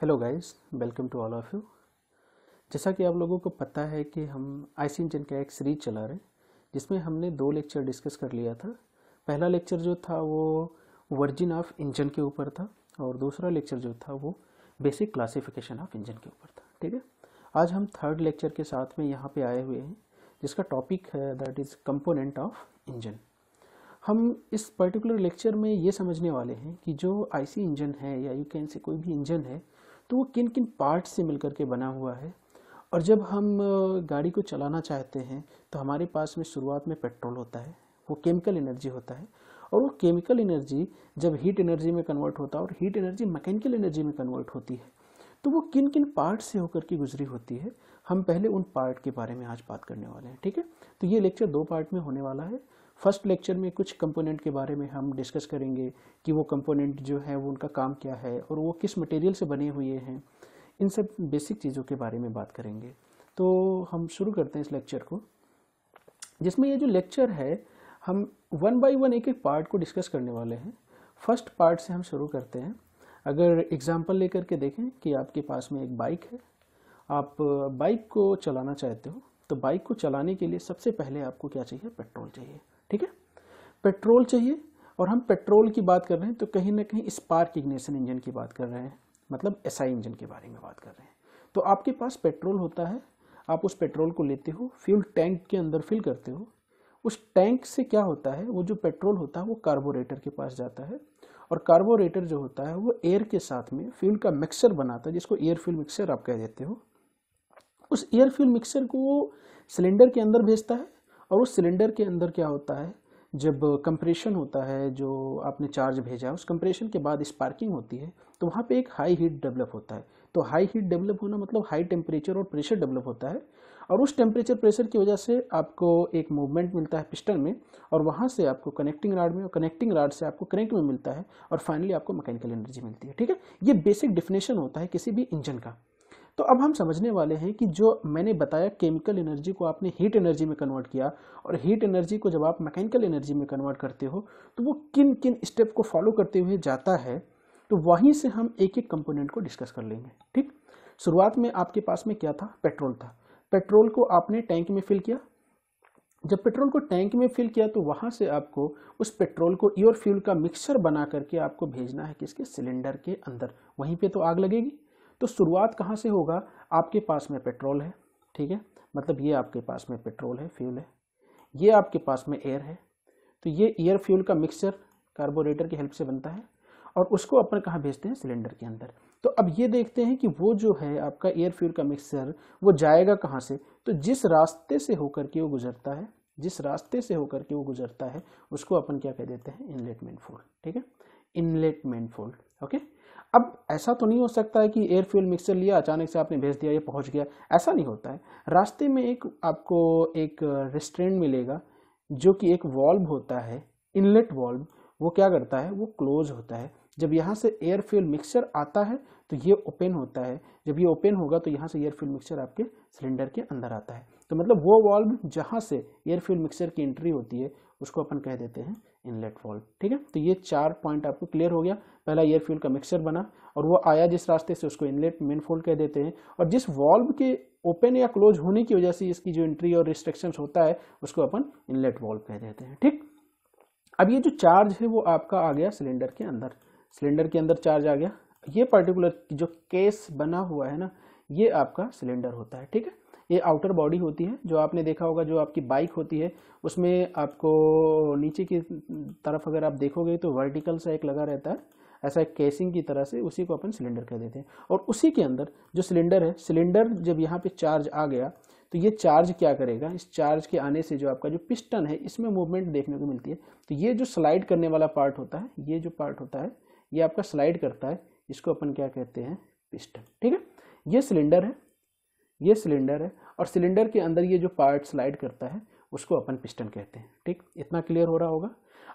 Hello guys welcome to all of you जैसा कि आप लोगों को पता है कि हम आईसी इंजन का एक सीरीज चला रहे जिसमें हमने दो लेक्चर डिस्कस कर लिया था पहला लेक्चर जो था वो वर्जिन ऑफ इंजन के ऊपर था और दूसरा लेक्चर जो था वो बेसिक क्लासिफिकेशन ऑफ इंजन के ऊपर था ठीक है आज हम थर्ड लेक्चर के साथ में यहाँ पर आए हुए हैं जिसका टॉपिक है that is component of engine हम इस पर्टिकुलर लेक्चर में ये समझने वाले हैं कि जो आईसी इंजन है या यू कैन से कोई भी इंजन है तो वो किन किन पार्ट से मिलकर के बना हुआ है और जब हम गाड़ी को चलाना चाहते हैं तो हमारे पास में शुरुआत में पेट्रोल होता है वो केमिकल एनर्जी होता है और वो केमिकल एनर्जी जब हीट एनर्जी में कन्वर्ट होता है और हीट एनर्जी मैकेनिकल एनर्जी में कन्वर्ट होती है तो वो किन किन पार्ट से होकर के गुजरी होती है हम पहले उन पार्ट के बारे में आज बात करने वाले हैं ठीक है तो ये लेक्चर दो पार्ट में होने वाला है फर्स्ट लेक्चर में कुछ कंपोनेंट के बारे में हम डिस्कस करेंगे कि वो कंपोनेंट जो है वो उनका काम क्या है और वो किस मटेरियल से बने हुए हैं इन सब बेसिक चीज़ों के बारे में बात करेंगे तो हम शुरू करते हैं इस लेक्चर को जिसमें ये जो लेक्चर है हम वन बाई वन एक एक पार्ट को डिस्कस करने वाले हैं फर्स्ट पार्ट से हम शुरू करते हैं अगर एग्जाम्पल लेकर के देखें कि आपके पास में एक बाइक है आप बाइक को चलाना चाहते हो तो बाइक को चलाने के लिए सबसे पहले आपको क्या चाहिए पेट्रोल चाहिए ठीक है पेट्रोल चाहिए और हम पेट्रोल की बात कर रहे हैं तो कहीं ना कहीं स्पार्क इग्निशन इंजन की बात कर रहे हैं मतलब एस इंजन के बारे में बात कर रहे हैं तो आपके पास पेट्रोल होता है आप उस पेट्रोल को लेते हो फ्यूल टैंक के अंदर फिल करते हो उस टैंक से क्या होता है वो जो पेट्रोल होता है वो कार्बोरेटर के पास जाता है और कार्बोरेटर जो होता है वो एयर के साथ में फ्यूल का मिक्सर बनाता है जिसको एयर फ्यूल मिक्सर आप कह देते हो उस एयर फ्यूल मिक्सर को वो सिलेंडर के अंदर भेजता है और उस सिलेंडर के अंदर क्या होता है जब कंप्रेशन होता है जो आपने चार्ज भेजा है उस कंप्रेशन के बाद स्पार्किंग होती है तो वहाँ पे एक हाई हीट डेवलप होता है तो हाई हीट डेवलप होना मतलब हाई टेम्परेचर और प्रेशर डेवलप होता है और उस टेम्परेचर प्रेशर की वजह से आपको एक मूवमेंट मिलता है पिस्टन में और वहाँ से आपको कनेक्टिंग राड में और कनेक्टिंग राड से आपको कनेक्ट में मिलता है और फाइनली आपको मैकेनिकल एनर्जी मिलती है ठीक है ये बेसिक डिफिनेशन होता है किसी भी इंजन का तो अब हम समझने वाले हैं कि जो मैंने बताया केमिकल एनर्जी को आपने हीट एनर्जी में कन्वर्ट किया और हीट एनर्जी को जब आप मैकेनिकल एनर्जी में कन्वर्ट करते हो तो वो किन किन स्टेप को फॉलो करते हुए जाता है तो वहीं से हम एक एक कंपोनेंट को डिस्कस कर लेंगे ठीक शुरुआत में आपके पास में क्या था पेट्रोल था पेट्रोल को आपने टैंक में फिल किया जब पेट्रोल को टैंक में फिल किया तो वहाँ से आपको उस पेट्रोल को ईयर फ्यूल का मिक्सचर बना करके आपको भेजना है किसके सिलेंडर के अंदर वहीं पे तो आग लगेगी तो शुरुआत कहाँ से होगा आपके पास में पेट्रोल है ठीक है मतलब ये आपके पास में पेट्रोल है फ्यूल है ये आपके पास में एयर है तो ये एयर फ्यूल का मिक्सचर कार्बोरेटर की हेल्प से बनता है और उसको अपन कहाँ भेजते हैं सिलेंडर के अंदर तो अब ये देखते हैं कि वो जो है आपका एयर फ्यूल का मिक्सचर वो जाएगा कहाँ से तो जिस रास्ते से होकर के वो गुजरता है जिस रास्ते से होकर के वो गुजरता है उसको अपन क्या कह देते हैं इनलेट फोल्ड ठीक है इनलेट फोल्ड ओके अब ऐसा तो नहीं हो सकता है कि एयर फ्यूल मिक्सर लिया अचानक से आपने भेज दिया ये पहुंच गया ऐसा नहीं होता है रास्ते में एक आपको एक रेस्टोरेंट मिलेगा जो कि एक वॉल्व होता है इनलेट वॉल्व वो क्या करता है वो क्लोज होता है जब यहाँ से एयर फ्यूल मिक्सर आता है तो ये ओपन होता है जब ये ओपन होगा तो यहाँ से एयर फ्यूल मिक्सर आपके सिलेंडर के अंदर आता है तो मतलब वो वॉल्व जहाँ से एयर फ्यूल मिक्सर की एंट्री होती है उसको अपन कह देते हैं इनलेट वॉल्व ठीक है तो ये चार पॉइंट आपको क्लियर हो गया पहला एयर फ्यूल का मिक्सचर बना और वो आया जिस रास्ते से उसको इनलेट मेन फोल्ड कह देते हैं और जिस वॉल्व के ओपन या क्लोज होने की वजह से इसकी जो एंट्री और रिस्ट्रिक्शन होता है उसको अपन इनलेट वॉल्व कह देते हैं ठीक अब ये जो चार्ज है वो आपका आ गया सिलेंडर के अंदर सिलेंडर के अंदर चार्ज आ गया ये पर्टिकुलर जो केस बना हुआ है ना ये आपका सिलेंडर होता है ठीक है ये आउटर बॉडी होती है जो आपने देखा होगा जो आपकी बाइक होती है उसमें आपको नीचे की तरफ अगर आप देखोगे तो वर्टिकल सा एक लगा रहता है ऐसा एक केसिंग की तरह से उसी को अपन सिलेंडर कह देते हैं और उसी के अंदर जो सिलेंडर है सिलेंडर जब यहाँ पे चार्ज आ गया तो ये चार्ज क्या करेगा इस चार्ज के आने से जो आपका जो पिस्टन है इसमें मूवमेंट देखने को मिलती है तो ये जो स्लाइड करने वाला पार्ट होता है ये जो पार्ट होता है ये आपका स्लाइड करता है इसको अपन क्या कहते हैं पिस्टन ठीक है ये सिलेंडर है ये सिलेंडर है और सिलेंडर के अंदर ये जो पार्ट स्लाइड करता है उसको अपन पिस्टन कहते हैं ठीक इतना क्लियर हो रहा होगा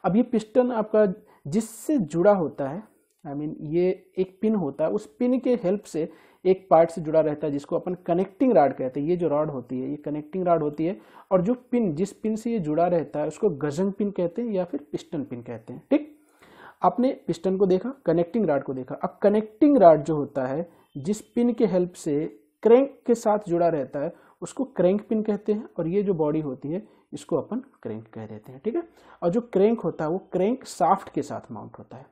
अब ये पिस्टन आपका जिससे जुड़ा होता है आई I मीन mean, ये एक पिन होता है उस पिन के हेल्प से एक पार्ट से जुड़ा रहता है जिसको अपन कनेक्टिंग राड कहते हैं ये जो राड होती है ये कनेक्टिंग राड होती है और जो पिन जिस पिन से ये जुड़ा रहता है उसको गजंग पिन कहते हैं या फिर पिस्टन पिन कहते हैं ठीक आपने पिस्टन को देखा कनेक्टिंग राड को देखा अब कनेक्टिंग राड जो होता है जिस पिन के हेल्प से क्रैंक के साथ जुड़ा रहता है उसको क्रैंक पिन कहते हैं और ये जो बॉडी होती है इसको अपन क्रैंक कह देते हैं ठीक है और जो क्रैंक होता है वो क्रैंक साफ्ट के साथ माउंट होता है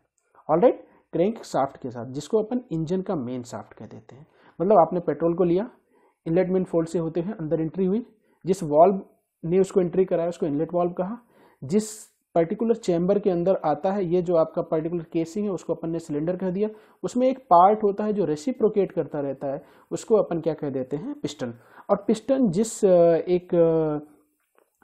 ऑलराइट राइट क्रैंक साफ्ट के साथ जिसको अपन इंजन का मेन साफ्ट कह देते हैं मतलब आपने पेट्रोल को लिया इनलेट मेन फोल्ड से होते हुए अंदर एंट्री हुई जिस वॉल्व ने उसको एंट्री कराया उसको इनलेट वॉल्व कहा जिस पर्टिकुलर चैम्बर के अंदर आता है ये जो आपका पर्टिकुलर केसिंग है उसको अपन ने सिलेंडर कह दिया उसमें एक पार्ट होता है जो रेसिप्रोकेट करता रहता है उसको अपन क्या कह देते हैं पिस्टन और पिस्टन जिस एक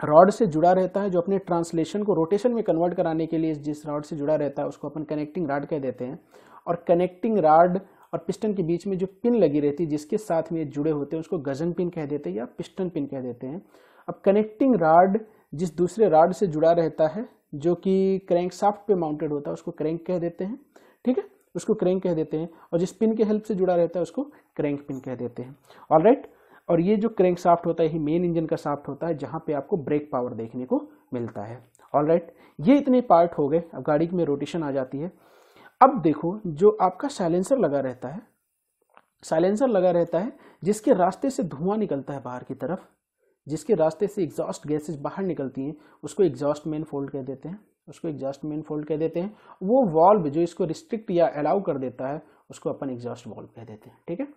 रॉड से जुड़ा रहता है जो अपने ट्रांसलेशन को रोटेशन में कन्वर्ट कराने के लिए जिस रॉड से जुड़ा रहता है उसको अपन कनेक्टिंग राड कह देते हैं और कनेक्टिंग राड और पिस्टन के बीच में जो पिन लगी रहती है जिसके साथ में ये जुड़े होते हैं उसको गजन पिन कह देते हैं या पिस्टन पिन कह देते हैं अब कनेक्टिंग राड जिस दूसरे राड से जुड़ा रहता है जो कि क्रैंक साफ्ट पे माउंटेड होता है उसको क्रैंक कह देते हैं ठीक है उसको क्रैंक कह देते हैं और जिस पिन के हेल्प से जुड़ा रहता है उसको क्रैंक पिन कह देते हैं ऑल राइट और ये जो क्रैंक साफ्ट होता है ये मेन इंजन का साफ्ट होता है जहाँ पे आपको ब्रेक पावर देखने को मिलता है ऑल राइट ये इतने पार्ट हो गए अब गाड़ी में रोटेशन आ जाती है अब देखो जो आपका साइलेंसर लगा रहता है साइलेंसर लगा रहता है जिसके रास्ते से धुआं निकलता है बाहर की तरफ जिसके रास्ते से एग्जॉस्ट गैसेज बाहर निकलती हैं उसको एग्जॉस्ट मेन फोल्ड कह देते हैं उसको एग्जॉस्ट मेन फोल्ड कह देते हैं वो वॉल्व जो इसको रिस्ट्रिक्ट या अलाउ कर देता है उसको अपन एग्जॉस्ट वॉल्व कह देते हैं ठीक है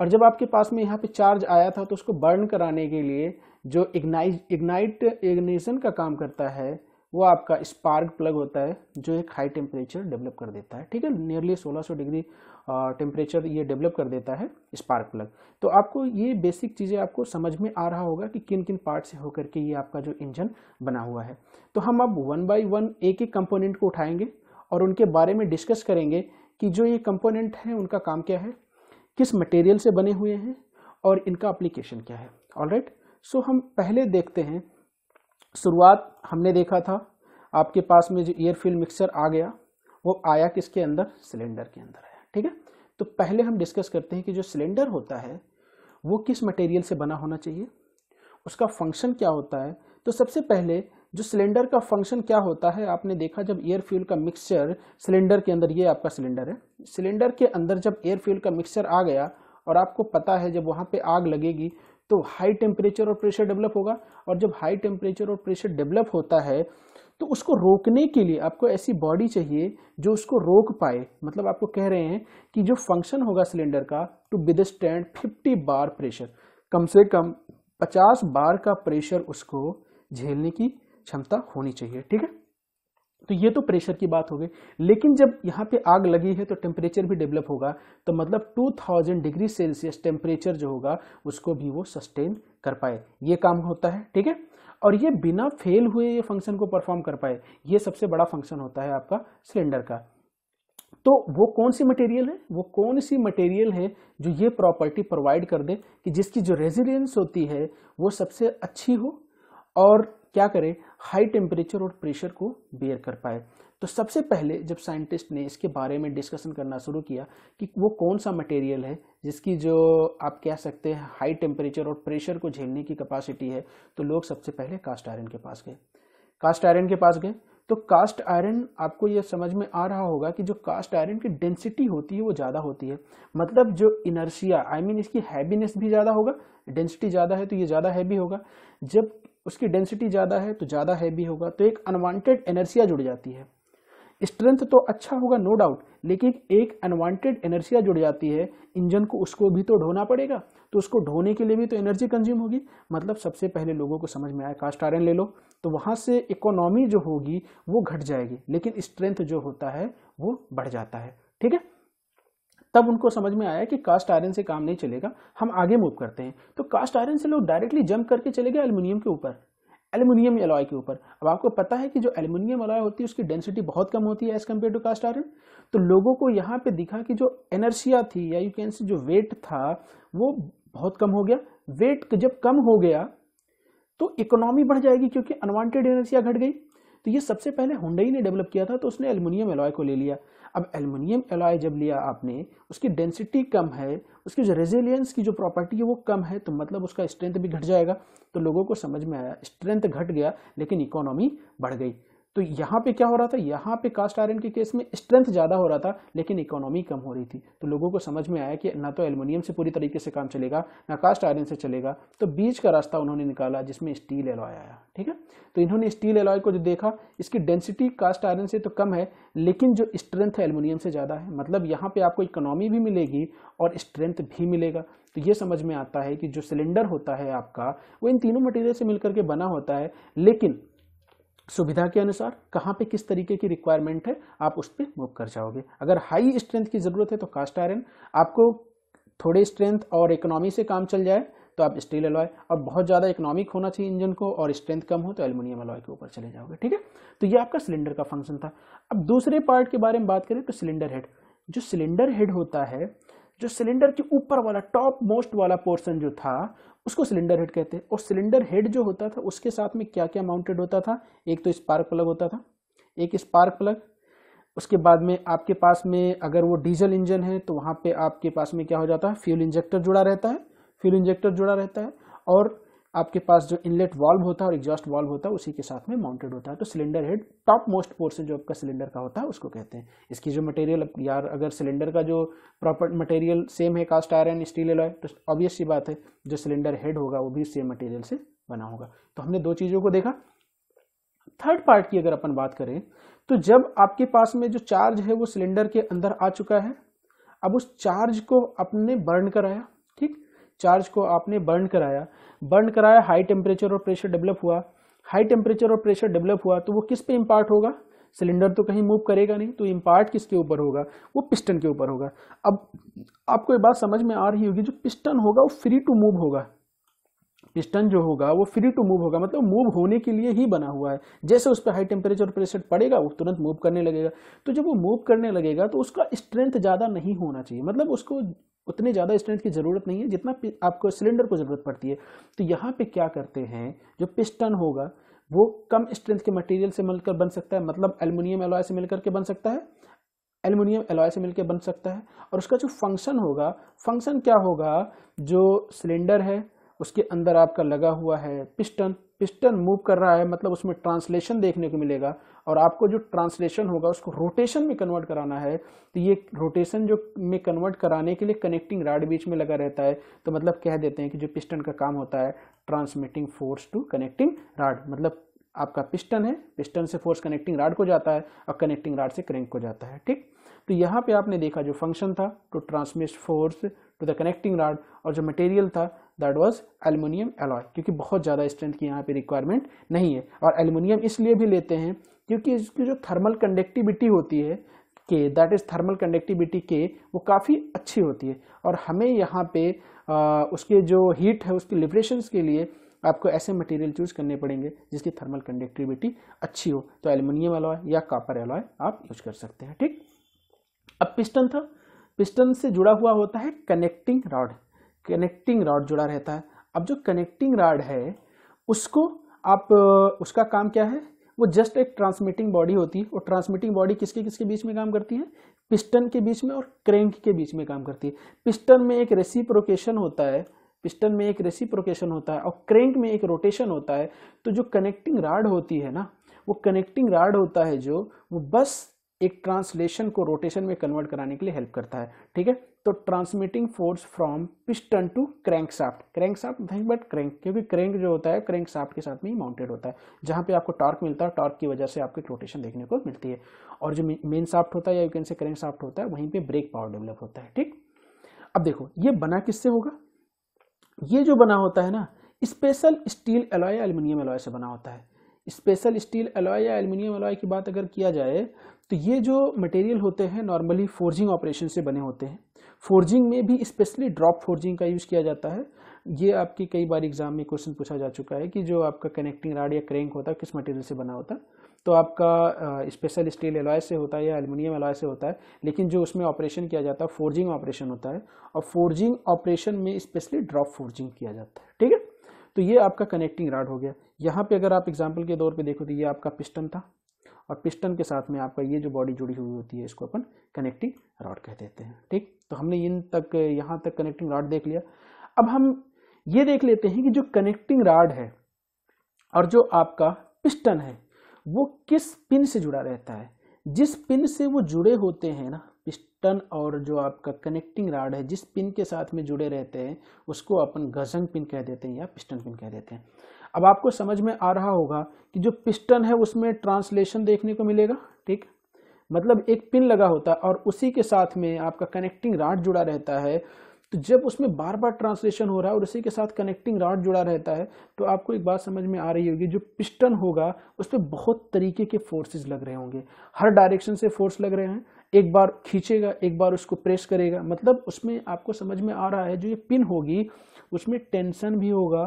और जब आपके पास में यहाँ पे चार्ज आया था तो उसको बर्न कराने के लिए जो इग्नाइज इग्नाइट इग्निशन का काम करता है वो आपका स्पार्क प्लग होता है जो एक हाई टेम्परेचर डेवलप कर देता है ठीक है नियरली 1600 डिग्री टेम्परेचर ये डेवलप कर देता है स्पार्क प्लग तो आपको ये बेसिक चीज़ें आपको समझ में आ रहा होगा कि किन किन पार्ट से होकर के ये आपका जो इंजन बना हुआ है तो हम अब वन बाई वन एक एक कंपोनेंट को उठाएंगे और उनके बारे में डिस्कस करेंगे कि जो ये कंपोनेंट हैं उनका काम क्या है किस मटेरियल से बने हुए हैं और इनका अप्लीकेशन क्या है ऑलराइट सो right? so, हम पहले देखते हैं शुरुआत हमने देखा था आपके पास में जो एयरफिल मिक्सर मिक्सचर आ गया वो आया किसके अंदर सिलेंडर के अंदर ठीक है तो पहले हम डिस्कस करते हैं कि जो सिलेंडर होता है वो किस मटेरियल से बना होना चाहिए उसका फंक्शन क्या होता है तो सबसे पहले जो सिलेंडर का फंक्शन क्या होता है आपने देखा जब एयर फ्यूल का मिक्सचर सिलेंडर के अंदर ये आपका सिलेंडर है सिलेंडर के अंदर जब एयर फ्यूल का मिक्सचर आ गया और आपको पता है जब वहाँ पे आग लगेगी तो हाई टेम्परेचर और प्रेशर डेवलप होगा और जब हाई टेम्परेचर और प्रेशर डेवलप होता है तो उसको रोकने के लिए आपको ऐसी बॉडी चाहिए जो उसको रोक पाए मतलब आपको कह रहे हैं कि जो फंक्शन होगा सिलेंडर का to stand fifty bar pressure कम से कम पचास बार का प्रेशर उसको झेलने की क्षमता होनी चाहिए ठीक है तो ये तो प्रेशर की बात हो गई लेकिन जब यहाँ पे आग लगी है तो टेम्परेचर भी डेवलप होगा तो मतलब 2000 डिग्री सेल्सियस टेम्परेचर जो होगा उसको भी वो सस्टेन कर पाए ये काम होता है ठीक है और ये बिना फेल हुए ये फंक्शन को परफॉर्म कर पाए ये सबसे बड़ा फंक्शन होता है आपका सिलेंडर का तो वो कौन सी मटेरियल है वो कौन सी मटेरियल है जो ये प्रॉपर्टी प्रोवाइड कर दे कि जिसकी जो रेजिलियंस होती है वो सबसे अच्छी हो और क्या करे हाई टेम्परेचर और प्रेशर को बेयर कर पाए तो सबसे पहले जब साइंटिस्ट ने इसके बारे में डिस्कशन करना शुरू किया कि वो कौन सा मटेरियल है जिसकी जो आप कह सकते हैं हाई टेम्परेचर और प्रेशर को झेलने की कैपेसिटी है तो लोग सबसे पहले कास्ट आयरन के पास गए कास्ट आयरन के पास गए तो कास्ट आयरन आपको ये समझ में आ रहा होगा कि जो कास्ट आयरन की डेंसिटी होती है वो ज़्यादा होती है मतलब जो inertia I I mean mean इसकी हैवीनेस भी ज़्यादा होगा डेंसिटी ज़्यादा है तो ये ज़्यादा हैवी होगा जब उसकी डेंसिटी ज़्यादा है तो ज़्यादा हैवी होगा तो एक अनवांटेड एनर्सिया जुड़ जाती है स्ट्रेंथ तो अच्छा होगा नो डाउट लेकिन एक अनवांटेड एनर्जिया जुड़ जाती है इंजन को उसको भी तो ढोना पड़ेगा तो उसको ढोने के लिए भी तो एनर्जी कंज्यूम होगी मतलब सबसे पहले लोगों को समझ में आया कास्ट आयरन ले लो तो वहाँ से इकोनॉमी जो होगी वो घट जाएगी लेकिन स्ट्रेंथ जो होता है वो बढ़ जाता है ठीक है तब उनको समझ में आया कि कास्ट आयरन से काम नहीं चलेगा हम आगे मूव करते हैं तो कास्ट आयरन से लोग डायरेक्टली जंप करके चले गए अल्मीनियम के ऊपर एल्यूमिनियम अलॉय के ऊपर अब आपको पता है कि जो एल्यूमिनियम अलॉय होती है उसकी डेंसिटी बहुत कम होती है as compare to cast iron तो लोगों को यहाँ पे दिखा कि जो एनर्सिया थी या यू कैन सी जो वेट था वो बहुत कम हो गया वेट जब कम हो गया तो इकोनॉमी बढ़ जाएगी क्योंकि अनवांटेड एनर्सिया घट गई तो ये सबसे पहले हुडई ने डेवलप किया था तो उसने एलमिनियम एलॉय को ले लिया अब एलमिनियम एलॉय जब लिया आपने उसकी डेंसिटी कम है उसकी जो रेजिलियंस की जो प्रॉपर्टी है वो कम है तो मतलब उसका स्ट्रेंथ भी घट जाएगा तो लोगों को समझ में आया स्ट्रेंथ घट गया लेकिन इकोनॉमी बढ़ गई तो यहाँ पे क्या हो रहा था यहाँ पे कास्ट आयरन के केस में स्ट्रेंथ ज़्यादा हो रहा था लेकिन इकोनॉमी कम हो रही थी तो लोगों को समझ में आया कि ना तो एल्युमिनियम से पूरी तरीके से काम चलेगा ना कास्ट आयरन से चलेगा तो बीच का रास्ता उन्होंने निकाला जिसमें स्टील एलॉय आया ठीक है तो इन्होंने स्टील एलॉय को जो देखा इसकी डेंसिटी कास्ट आयरन से तो कम है लेकिन जो स्ट्रेंथ है एल्युमिनियम से ज़्यादा है मतलब यहाँ पर आपको इकोनॉमी भी मिलेगी और स्ट्रेंथ भी मिलेगा तो ये समझ में आता है कि जो सिलेंडर होता है आपका वो इन तीनों मटेरियल से मिलकर के बना होता है लेकिन सुविधा के अनुसार कहाँ पे किस तरीके की रिक्वायरमेंट है आप उस पर मूव कर जाओगे अगर हाई स्ट्रेंथ की ज़रूरत है तो कास्ट आयरन आपको थोड़े स्ट्रेंथ और इकोनॉमी से काम चल जाए तो आप स्टील अलॉय और बहुत ज़्यादा इकोनॉमिक होना चाहिए इंजन को और स्ट्रेंथ कम हो तो एल्यूमिनियम अलॉय के ऊपर चले जाओगे ठीक है तो ये आपका सिलेंडर का फंक्शन था अब दूसरे पार्ट के बारे में बात करें तो सिलेंडर हेड जो सिलेंडर हेड होता है जो सिलेंडर के ऊपर वाला टॉप मोस्ट वाला पोर्सन जो था उसको सिलेंडर हेड कहते हैं और सिलेंडर हेड जो होता था उसके साथ में क्या क्या माउंटेड होता था एक तो स्पार्क प्लग होता था एक स्पार्क प्लग उसके बाद में आपके पास में अगर वो डीजल इंजन है तो वहाँ पे आपके पास में क्या हो जाता है फ्यूल इंजेक्टर जुड़ा रहता है फ्यूल इंजेक्टर जुड़ा रहता है और आपके पास जो इनलेट वाल्व होता है और एग्जॉस्ट वाल्व होता है उसी के साथ में माउंटेड होता है तो cylinder head top most portion जो आपका सिलेंडर का होता है उसको कहते हैं इसकी जो मटेरियल यार अगर सिलेंडर का जो प्रॉपर मटेरियल सेम है कास्ट आयरन स्टील एलॉय तो ऑब्वियस सी बात है जो सिलेंडर हेड होगा वो भी सेम मटेरियल से बना होगा तो हमने दो चीज़ों को देखा थर्ड पार्ट की अगर अपन बात करें तो जब आपके पास में जो चार्ज है वो सिलेंडर के अंदर आ चुका है अब उस चार्ज को आपने बर्न कराया ठीक चार्ज को आपने बर्न कराया बर्न कराया हाई टेम्परेचर और प्रेशर डेवलप हुआ हाई टेम्परेचर और प्रेशर डेवलप हुआ तो वो किस पे इम्पार्ट होगा सिलेंडर तो कहीं मूव करेगा नहीं तो इम्पार्ट किसके ऊपर होगा वो पिस्टन के ऊपर होगा अब आपको ये बात समझ में आ रही होगी जो पिस्टन होगा वो फ्री टू मूव होगा पिस्टन जो होगा वो फ्री टू मूव होगा मतलब मूव होने के लिए ही बना हुआ है जैसे उस पर हाई टेम्परेचर और प्रेशर पड़ेगा वो तुरंत मूव करने लगेगा तो जब वो मूव करने लगेगा तो उसका स्ट्रेंथ ज़्यादा नहीं होना चाहिए मतलब उसको उतने ज़्यादा स्ट्रेंथ की ज़रूरत नहीं है जितना आपको सिलेंडर को ज़रूरत पड़ती है तो यहाँ पे क्या करते हैं जो पिस्टन होगा वो कम स्ट्रेंथ के मटेरियल से मिलकर बन सकता है मतलब एलमिनियम एलॉय से मिलकर के बन सकता है एल्युमिनियम एलॉय से मिलकर बन सकता है और उसका जो फंक्शन होगा फंक्शन क्या होगा जो सिलेंडर है उसके अंदर आपका लगा हुआ है पिस्टन पिस्टन मूव कर रहा है मतलब उसमें ट्रांसलेशन देखने को मिलेगा और आपको जो ट्रांसलेशन होगा उसको रोटेशन में कन्वर्ट कराना है तो ये रोटेशन जो में कन्वर्ट कराने के लिए कनेक्टिंग राड बीच में लगा रहता है तो मतलब कह देते हैं कि जो पिस्टन का काम होता है transmitting force to connecting rod मतलब आपका पिस्टन है पिस्टन से फोर्स कनेक्टिंग राड को जाता है और कनेक्टिंग राड से क्रैंक को जाता है ठीक तो यहाँ पे आपने देखा जो फंक्शन था to transmit force to the connecting rod और जो मटेरियल था दैट वॉज एलमिनियम एलॉय क्योंकि बहुत ज़्यादा स्ट्रेंथ की यहाँ पे रिक्वायरमेंट नहीं है और एलमिनियम इसलिए भी लेते हैं क्योंकि इसकी जो थर्मल कंडक्टिविटी होती है के दैट इज़ थर्मल कंडक्टिविटी के वो काफ़ी अच्छी होती है और हमें यहाँ पे आ, उसके जो हीट है उसके लिब्रेशन के लिए आपको ऐसे मटेरियल चूज़ करने पड़ेंगे जिसकी थर्मल कंडक्टिविटी अच्छी हो तो एलुमिनियम एलॉय या कापर एलॉय आप यूज कर सकते हैं ठीक अब पिस्टन था पिस्टन से जुड़ा हुआ होता है कनेक्टिंग रॉड कनेक्टिंग रॉड जुड़ा रहता है अब जो कनेक्टिंग रॉड है उसको आप उसका काम क्या है वो जस्ट एक ट्रांसमिटिंग बॉडी होती है और ट्रांसमिटिंग बॉडी किसके किसके बीच में काम करती है पिस्टन के बीच में और क्रैंक के बीच में काम करती है पिस्टन में एक रेसिप्रोकेशन होता है पिस्टन में एक रेसिप्रोकेशन होता है और क्रैंक में एक रोटेशन होता है तो जो कनेक्टिंग राड होती है ना वो कनेक्टिंग राड होता है जो वो बस एक ट्रांसलेशन को रोटेशन में कन्वर्ट कराने के लिए हेल्प करता है ठीक है तो transmitting force from piston to crank shaft crank shaft नहीं बट क्रैंक क्योंकि क्रैंक जो होता है क्रैंक साफ्ट के साथ में ही माउंटेड होता है जहां पे आपको टॉर्क मिलता है टॉर्क की वजह से आपको रोटेशन देखने को मिलती है और जो मेन साफ्ट होता है या you can say crank shaft होता है वहीं पर ब्रेक पावर डेवलप होता है ठीक अब देखो ये बना किससे होगा ये जो बना होता है ना special steel alloy aluminium alloy से बना होता है स्पेशल स्टील एलॉय या एल्यूमिनियम एलॉय की बात अगर किया जाए तो ये जो मटेरियल होते हैं नॉर्मली फोर्जिंग ऑपरेशन से बने होते हैं फोर्जिंग में भी स्पेशली ड्रॉप फोर्जिंग का यूज़ किया जाता है ये आपकी कई बार एग्जाम में क्वेश्चन पूछा जा चुका है कि जो आपका कनेक्टिंग राड या क्रैंक होता है किस मटेरियल से बना होता है तो आपका स्पेशल स्टील एलॉय से होता है या एलमिनियम एलॉय से होता है लेकिन जो उसमें ऑपरेशन किया जाता है फोर्जिंग ऑपरेशन होता है और फोर्जिंग ऑपरेशन में स्पेशली ड्रॉप फोर्जिंग किया जाता है ठीक है तो ये आपका कनेक्टिंग राड हो गया यहाँ पे अगर आप एग्जाम्पल के तौर पे देखो तो ये आपका पिस्टन था और पिस्टन के साथ में आपका ये जो बॉडी जुड़ी हुई होती है इसको अपन कनेक्टिंग रॉड कह देते हैं ठीक तो हमने इन तक यहाँ तक कनेक्टिंग रॉड देख लिया अब हम ये देख लेते हैं कि जो कनेक्टिंग रॉड है और जो आपका पिस्टन है वो किस पिन से जुड़ा रहता है जिस पिन से वो जुड़े होते हैं ना पिस्टन और जो आपका कनेक्टिंग राड है जिस पिन के साथ में जुड़े रहते हैं उसको अपन गजंग पिन कह देते हैं या पिस्टन पिन कह देते हैं अब आपको समझ में आ रहा होगा कि जो पिस्टन है उसमें ट्रांसलेशन देखने को मिलेगा ठीक मतलब एक पिन लगा होता है और उसी के साथ में आपका कनेक्टिंग राड जुड़ा रहता है तो जब उसमें बार बार ट्रांसलेशन हो रहा है और उसी के साथ कनेक्टिंग राड जुड़ा रहता है तो आपको एक बात समझ में आ रही होगी जो पिस्टन होगा उस पर बहुत तरीके के फोर्सेज लग रहे होंगे हर डायरेक्शन से फोर्स लग रहे हैं एक बार खींचेगा एक बार उसको प्रेस करेगा मतलब उसमें आपको समझ में आ रहा है जो ये पिन होगी उसमें टेंशन भी होगा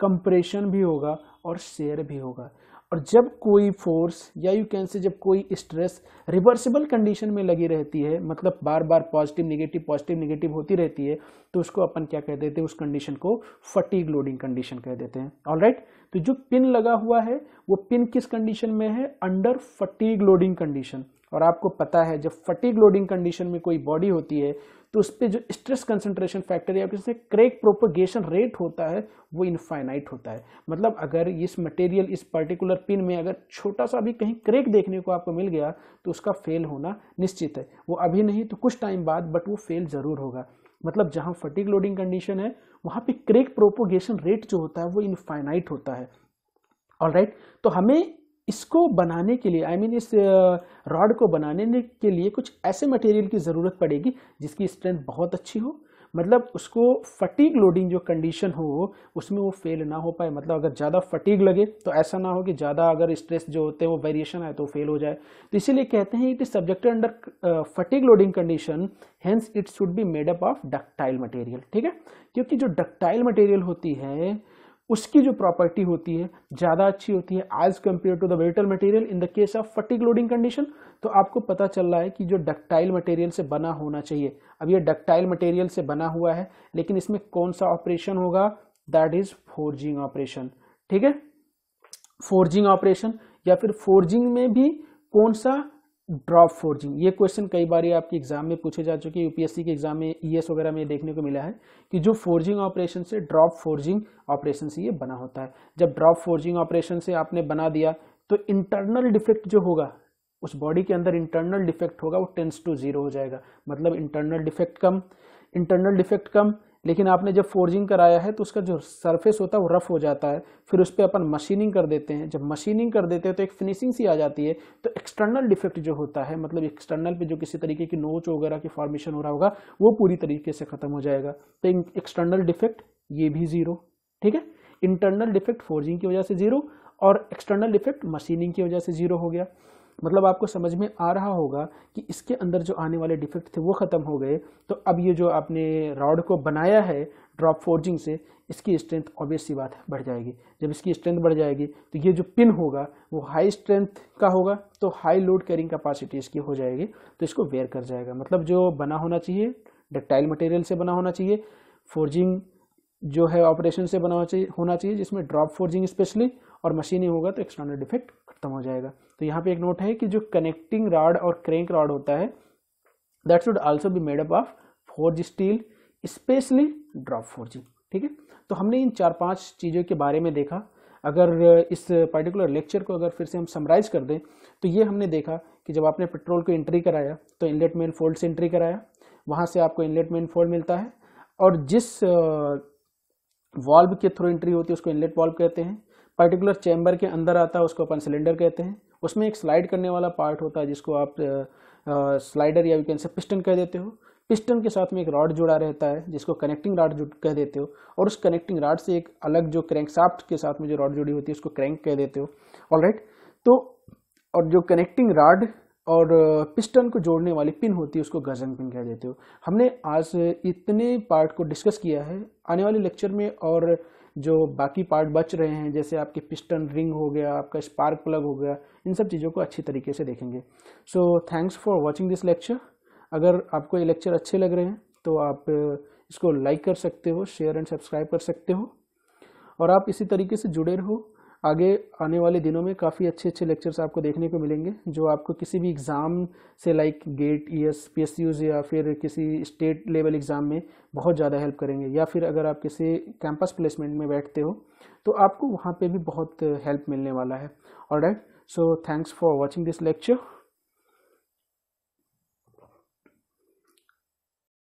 कंप्रेशन भी होगा और शेयर भी होगा और जब कोई फोर्स या यू कैन से जब कोई स्ट्रेस रिवर्सिबल कंडीशन में लगी रहती है मतलब बार बार पॉजिटिव नेगेटिव पॉजिटिव नेगेटिव होती रहती है तो उसको अपन क्या कह देते हैं उस कंडीशन को फटीग लोडिंग कंडीशन कह देते हैं ऑल right? तो जो पिन लगा हुआ है वो पिन किस कंडीशन में है अंडर फटीग लोडिंग कंडीशन और आपको पता है जब फटीग लोडिंग कंडीशन में कोई बॉडी होती है तो उस पर जो स्ट्रेस कंसेंट्रेशन फैक्टर या किसी क्रेक प्रोपोगेशन रेट होता है वो इनफाइनाइट होता है मतलब अगर इस मटेरियल इस पर्टिकुलर पिन में अगर छोटा सा भी कहीं क्रेक देखने को आपको मिल गया तो उसका फेल होना निश्चित है वो अभी नहीं तो कुछ टाइम बाद बट वो फेल ज़रूर होगा मतलब जहाँ फटिक लोडिंग कंडीशन है वहाँ पे क्रेक प्रोपोगेशन रेट जो होता है वो इनफाइनाइट होता है ऑल right? तो हमें इसको बनाने के लिए आई I मीन mean इस रॉड को बनाने के लिए कुछ ऐसे मटेरियल की ज़रूरत पड़ेगी जिसकी स्ट्रेंथ बहुत अच्छी हो मतलब उसको फटीक लोडिंग जो कंडीशन हो उसमें वो फेल ना हो पाए मतलब अगर ज़्यादा फटीक लगे तो ऐसा ना हो कि ज़्यादा अगर स्ट्रेस जो होते हैं वो वेरिएशन आए तो फेल हो जाए तो इसीलिए कहते हैं it is subjected under fatigue loading condition hence it should be made up of ductile material ठीक है क्योंकि जो डक्टाइल मटेरियल होती है उसकी जो प्रॉपर्टी होती है ज़्यादा अच्छी होती है as compare to the brittle material in the case of fatigue loading condition तो आपको पता चल रहा है कि जो डक्टाइल मटेरियल से बना होना चाहिए अब ये डक्टाइल मटेरियल से बना हुआ है लेकिन इसमें कौन सा ऑपरेशन होगा दैट इज फोर्जिंग ऑपरेशन ठीक है फोर्जिंग ऑपरेशन या फिर फोर्जिंग में भी कौन सा ड्रॉप फोर्जिंग ये क्वेश्चन कई बार आपके एग्जाम में पूछे जा चुके हैं यूपीएससी के एग्जाम में ईएस e वगैरह में देखने को मिला है कि जो फोर्जिंग ऑपरेशन से ड्रॉप फोर्जिंग ऑपरेशन से ये बना होता है जब ड्रॉप फोर्जिंग ऑपरेशन से आपने बना दिया तो इंटरनल डिफेक्ट जो होगा उस बॉडी के अंदर इंटरनल डिफेक्ट होगा वो टेंस टू जीरो हो जाएगा मतलब इंटरनल डिफेक्ट कम इंटरनल डिफेक्ट कम लेकिन आपने जब फोर्जिंग कराया है तो उसका जो सरफेस होता है वो रफ़ हो जाता है फिर उस पर अपन मशीनिंग कर देते हैं जब मशीनिंग कर देते हैं तो एक फिनिशिंग सी आ जाती है तो एक्सटर्नल डिफेक्ट जो होता है मतलब एक्सटर्नल पे जो किसी तरीके की नोच वगैरह की फॉर्मेशन हो रहा होगा वो पूरी तरीके से ख़त्म हो जाएगा तो एक्सटर्नल डिफेक्ट ये भी ज़ीरो ठीक है इंटरनल डिफेक्ट फोर्जिंग की वजह से ज़ीरो और एक्सटर्नल डिफेक्ट मशीनिंग की वजह से ज़ीरो हो गया मतलब आपको समझ में आ रहा होगा कि इसके अंदर जो आने वाले डिफेक्ट थे वो ख़त्म हो गए तो अब ये जो आपने रॉड को बनाया है ड्रॉप फोर्जिंग से इसकी स्ट्रेंथ ऑब्वियस सी बात है बढ़ जाएगी जब इसकी स्ट्रेंथ बढ़ जाएगी तो ये जो पिन होगा वो हाई स्ट्रेंथ का होगा तो हाई लोड कैरिंग कैपेसिटी इसकी हो जाएगी तो इसको वेयर कर जाएगा मतलब जो बना होना चाहिए डक्टाइल मटेरियल से बना होना चाहिए फोर्जिंग जो है ऑपरेशन से बना होना चाहिए जिसमें ड्रॉप फोर्जिंग स्पेशली और मशीनिंग होगा तो एक्सटर्नल डिफेक्ट खत्म हो जाएगा तो यहाँ पे एक नोट है कि जो कनेक्टिंग राड और क्रेंक राड होता है that should also be made up of forge steel specially drop forging ठीक है तो हमने इन चार पांच चीज़ों के बारे में देखा अगर इस पर्टिकुलर लेक्चर को अगर फिर से हम समराइज कर दें तो ये हमने देखा कि जब आपने पेट्रोल को एंट्री कराया तो इनलेट मेन फोल्ड से एंट्री कराया वहाँ से आपको इनलेट मेन फोल्ड मिलता है और जिस वॉल्व के थ्रू एंट्री होती है उसको इनलेट वॉल्व कहते हैं पर्टिकुलर चैम्बर के अंदर आता है उसको अपन सिलेंडर कहते हैं उसमें एक स्लाइड करने वाला पार्ट होता है जिसको आप स्लाइडर या यू कैन से पिस्टन कह देते हो पिस्टन के साथ में एक रॉड जुड़ा रहता है जिसको कनेक्टिंग रॉड कह देते हो और उस कनेक्टिंग रॉड से एक अलग जो क्रैंक साफ्ट के साथ में जो रॉड जुड़ी होती है उसको क्रैंक कह देते हो ऑल right? तो और जो कनेक्टिंग रॉड और पिस्टन को जोड़ने वाली पिन होती है उसको गजन पिन कह देते हो हमने आज इतने पार्ट को डिस्कस किया है आने वाले लेक्चर में और जो बाकी पार्ट बच रहे हैं जैसे आपके पिस्टन रिंग हो गया आपका स्पार्क प्लग हो गया इन सब चीज़ों को अच्छी तरीके से देखेंगे so thanks for watching this lecture अगर आपको ये लेक्चर अच्छे लग रहे हैं तो आप इसको लाइक कर सकते हो शेयर एंड सब्सक्राइब कर सकते हो और आप इसी तरीके से जुड़े रहो आगे आने वाले दिनों में काफ़ी अच्छे अच्छे लेक्चर्स आपको देखने को मिलेंगे जो आपको किसी भी एग्ज़ाम से like GATE E S P S Us या फिर किसी स्टेट लेवल एग्ज़ाम में बहुत ज़्यादा हेल्प करेंगे या फिर अगर आप किसी कैंपस प्लेसमेंट में बैठते हो तो आपको वहाँ पर भी बहुत हेल्प मिलने वाला है और so thanks for watching this lecture